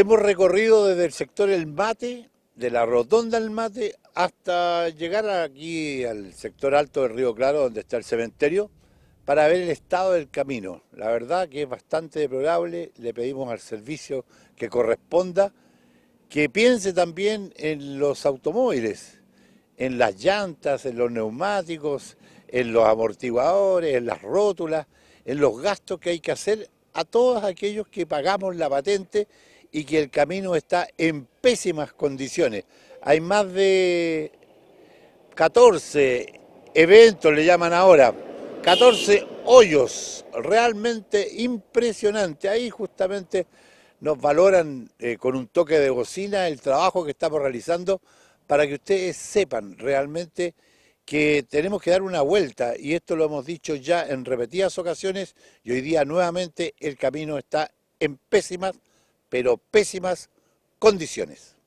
Hemos recorrido desde el sector El Mate, de la Rotonda El Mate, hasta llegar aquí al sector alto del Río Claro, donde está el cementerio, para ver el estado del camino. La verdad que es bastante deplorable, le pedimos al servicio que corresponda, que piense también en los automóviles, en las llantas, en los neumáticos, en los amortiguadores, en las rótulas, en los gastos que hay que hacer a todos aquellos que pagamos la patente y que el camino está en pésimas condiciones. Hay más de 14 eventos, le llaman ahora, 14 hoyos, realmente impresionante. Ahí justamente nos valoran eh, con un toque de bocina el trabajo que estamos realizando para que ustedes sepan realmente que tenemos que dar una vuelta y esto lo hemos dicho ya en repetidas ocasiones y hoy día nuevamente el camino está en pésimas pero pésimas condiciones.